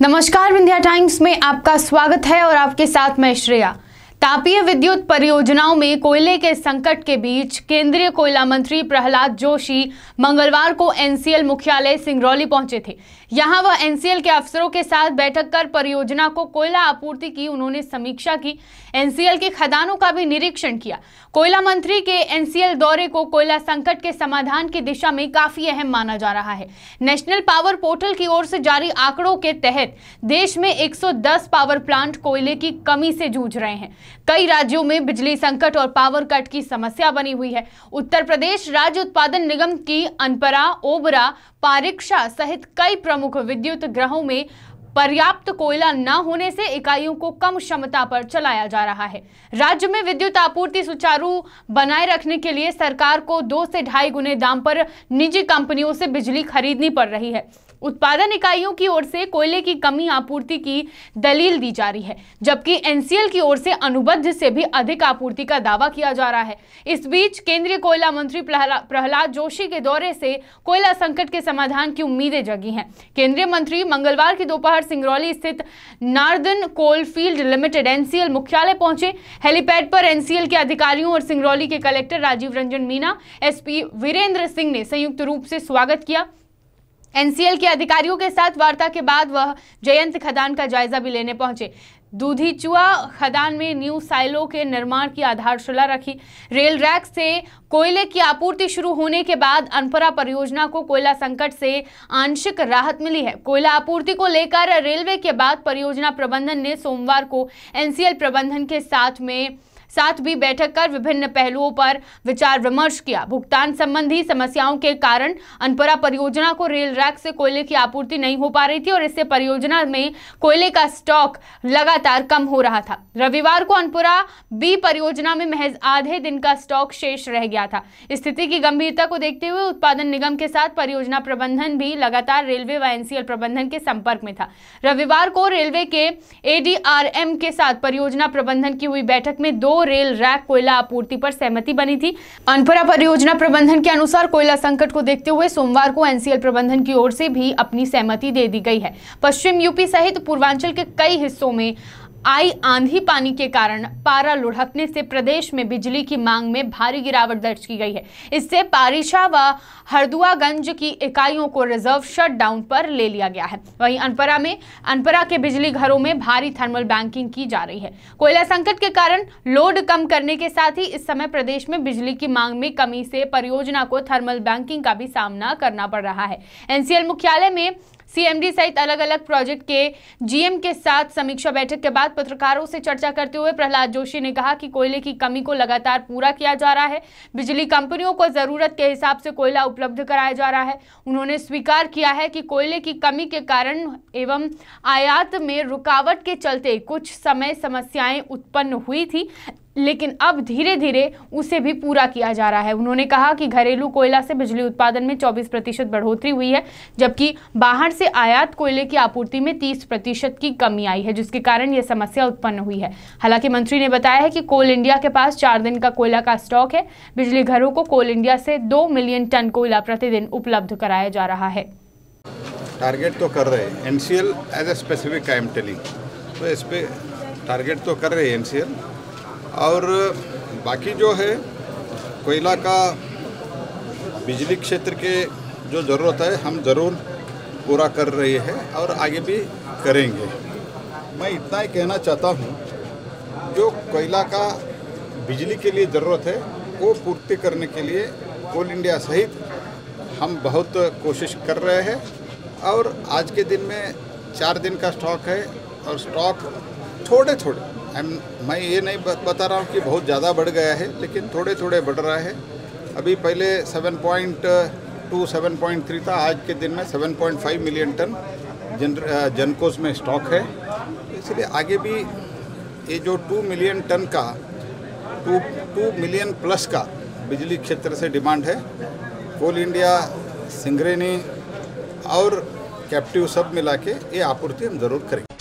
नमस्कार विंध्या टाइम्स में आपका स्वागत है और आपके साथ मैं श्रेया तापीय विद्युत परियोजनाओं में कोयले के संकट के बीच केंद्रीय कोयला मंत्री प्रहलाद जोशी मंगलवार को एनसीएल मुख्यालय सिंगरौली पहुंचे थे यहां वह एनसीएल के अफसरों के साथ बैठक कर परियोजना को कोयला आपूर्ति की उन्होंने समीक्षा की एनसीएल के खदानों का भी निरीक्षण किया कोयला मंत्री के एनसीएल दौरे को कोयला संकट के समाधान की दिशा में काफी अहम माना जा रहा है नेशनल पावर पोर्टल की ओर से जारी आंकड़ों के तहत देश में एक पावर प्लांट कोयले की कमी से जूझ रहे हैं कई राज्यों में बिजली संकट और पावर कट की समस्या बनी हुई है उत्तर प्रदेश राज्य उत्पादन निगम की अनपरा ओबरा पारिक्षा सहित कई प्रमुख विद्युत ग्रहों में पर्याप्त कोयला न होने से इकाइयों को कम क्षमता पर चलाया जा रहा है राज्य में विद्युत आपूर्ति सुचारू बनाए रखने के लिए सरकार को दो से ढाई गुने दाम पर निजी कंपनियों से बिजली खरीदनी पड़ रही है उत्पादन इकाइयों की ओर से कोयले की कमी आपूर्ति की दलील दी जा रही है जबकि एनसीएल की ओर से अनुबद्ध से भी अधिक आपूर्ति का दावा किया जा रहा है इस बीच केंद्रीय कोयला मंत्री प्रहलाद जोशी के दौरे से कोयला संकट के समाधान की उम्मीदें जगी हैं केंद्रीय मंत्री मंगलवार की दोपहर सिंगरौली स्थित northern coal field limited NCL मुख्यालय पहुंचे हेलीपैड पर एनसीएल के अधिकारियों और सिंगरौली के कलेक्टर राजीव रंजन मीना एसपी वीरेंद्र सिंह ने संयुक्त रूप से स्वागत किया एनसीएल के अधिकारियों के साथ वार्ता के बाद वह जयंत खदान का जायजा भी लेने पहुंचे दूधीचुआ खदान में न्यू साइलो के निर्माण की आधारशिला रखी रेल रैक से कोयले की आपूर्ति शुरू होने के बाद अनपरा परियोजना को कोयला संकट से आंशिक राहत मिली है कोयला आपूर्ति को लेकर रेलवे के बाद परियोजना प्रबंधन ने सोमवार को एनसीएल प्रबंधन के साथ में साथ भी बैठक कर विभिन्न पहलुओं पर विचार विमर्श किया भुगतान संबंधी समस्याओं के कारण अनपरा परियोजना को रेल रैक से कोयले की आपूर्ति नहीं हो पा रही थी और इससे परियोजना में कोयले का स्टॉक लगातार कम हो रहा था रविवार को अनपुरा बी परियोजना में महज आधे दिन का स्टॉक शेष रह गया था स्थिति की गंभीरता को देखते हुए उत्पादन निगम के साथ परियोजना प्रबंधन भी लगातार रेलवे व एनसीएल प्रबंधन के संपर्क में था रविवार को रेलवे के एडीआरएम के साथ परियोजना प्रबंधन की हुई बैठक में दो रेल रैक कोयला आपूर्ति पर सहमति बनी थी अनपुरा परियोजना प्रबंधन के अनुसार कोयला संकट को देखते हुए सोमवार को एनसीएल प्रबंधन की ओर से भी अपनी सहमति दे दी गई है पश्चिम यूपी सहित पूर्वांचल के कई हिस्सों में आई आंधी पानी के कारण पारा लुढ़कने से प्रदेश में बिजली की मांग में भारी गिरावट दर्ज की गई है इससे पारिशा व हरदुआगंज की इकाइयों को रिजर्व शट डाउन पर ले लिया गया है वहीं अनपरा में अनपरा के बिजली घरों में भारी थर्मल बैंकिंग की जा रही है कोयला संकट के कारण लोड कम करने के साथ ही इस समय प्रदेश में बिजली की मांग में कमी से परियोजना को थर्मल बैंकिंग का भी सामना करना पड़ रहा है एनसीएल मुख्यालय में सीएमडी सहित अलग अलग प्रोजेक्ट के जीएम के साथ समीक्षा बैठक के बाद पत्रकारों से चर्चा करते हुए प्रहलाद जोशी ने कहा कि कोयले की कमी को लगातार पूरा किया जा रहा है बिजली कंपनियों को जरूरत के हिसाब से कोयला उपलब्ध कराया जा रहा है उन्होंने स्वीकार किया है कि कोयले की कमी के कारण एवं आयात में रुकावट के चलते कुछ समय समस्याएं उत्पन्न हुई थी लेकिन अब धीरे धीरे उसे भी पूरा किया जा रहा है उन्होंने कहा कि घरेलू कोयला से बिजली उत्पादन में 24 प्रतिशत बढ़ोतरी हुई है जबकि बाहर से आयात कोयले की आपूर्ति में 30 प्रतिशत की कमी आई है जिसके कारण यह समस्या उत्पन्न हुई है हालांकि मंत्री ने बताया है कि कोल इंडिया के पास चार दिन का कोयला का स्टॉक है बिजली घरों को कोल इंडिया से दो मिलियन टन कोयला प्रतिदिन उपलब्ध कराया जा रहा है टारगेट तो कर रहे हैं NCL as a specific I telling तो इस पर टारगेट तो कर रहे हैं एन और बाकी जो है कोयला का बिजली क्षेत्र के जो ज़रूरत है हम ज़रूर पूरा कर रहे हैं और आगे भी करेंगे मैं इतना ही कहना चाहता हूँ जो कोयला का बिजली के लिए ज़रूरत है वो पूर्ति करने के लिए कोल इंडिया सहित हम बहुत कोशिश कर रहे हैं और आज के दिन में चार दिन का स्टॉक है और स्टॉक थोड़े थोड़े मैं ये नहीं बता रहा हूँ कि बहुत ज़्यादा बढ़ गया है लेकिन थोड़े थोड़े बढ़ रहा है अभी पहले 7.2 7.3 uh, था आज के दिन में 7.5 मिलियन टन जन जनकोस में स्टॉक है इसलिए आगे भी ये जो 2 मिलियन टन का 2 2 मिलियन प्लस का बिजली क्षेत्र से डिमांड है कोल इंडिया सिंगरेनी और कैप्टिव सब मिला के ये आपूर्ति हम ज़रूर करेंगे